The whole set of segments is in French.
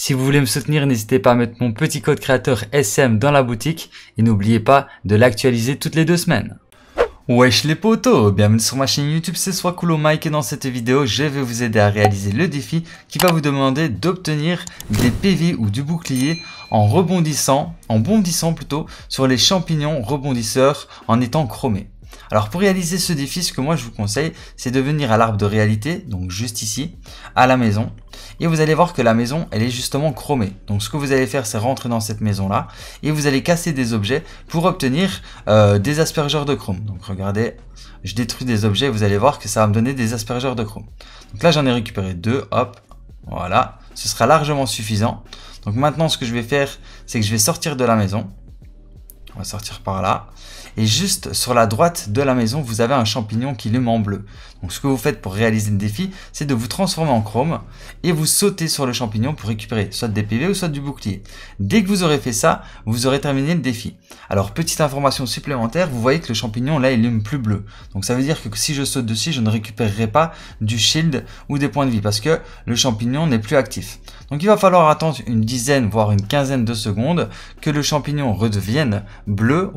Si vous voulez me soutenir, n'hésitez pas à mettre mon petit code créateur SM dans la boutique et n'oubliez pas de l'actualiser toutes les deux semaines. Wesh les potos, bienvenue sur ma chaîne YouTube, c'est soit Coolo Mike et dans cette vidéo je vais vous aider à réaliser le défi qui va vous demander d'obtenir des PV ou du bouclier en rebondissant, en bondissant plutôt, sur les champignons rebondisseurs en étant chromés. Alors pour réaliser ce défi, ce que moi je vous conseille, c'est de venir à l'arbre de réalité, donc juste ici, à la maison. Et vous allez voir que la maison, elle est justement chromée. Donc ce que vous allez faire, c'est rentrer dans cette maison-là et vous allez casser des objets pour obtenir euh, des aspergeurs de chrome. Donc regardez, je détruis des objets, vous allez voir que ça va me donner des aspergeurs de chrome. Donc là, j'en ai récupéré deux, hop, voilà. Ce sera largement suffisant. Donc maintenant, ce que je vais faire, c'est que je vais sortir de la maison. On va sortir par là. Et juste sur la droite de la maison, vous avez un champignon qui lume en bleu. Donc ce que vous faites pour réaliser le défi, c'est de vous transformer en chrome et vous sauter sur le champignon pour récupérer soit des PV ou soit du bouclier. Dès que vous aurez fait ça, vous aurez terminé le défi. Alors petite information supplémentaire, vous voyez que le champignon là il lume plus bleu. Donc ça veut dire que si je saute dessus, je ne récupérerai pas du shield ou des points de vie parce que le champignon n'est plus actif. Donc il va falloir attendre une dizaine voire une quinzaine de secondes que le champignon redevienne bleu,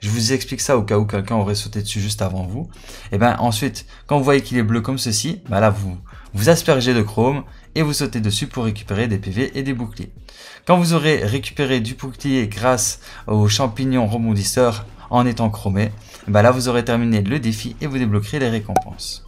je vous explique ça au cas où quelqu'un aurait sauté dessus juste avant vous, et eh ben ensuite, quand vous voyez qu'il est bleu comme ceci, ben là vous vous aspergez de chrome et vous sautez dessus pour récupérer des PV et des boucliers. Quand vous aurez récupéré du bouclier grâce aux champignons rebondisseurs en étant chromé, ben là vous aurez terminé le défi et vous débloquerez les récompenses.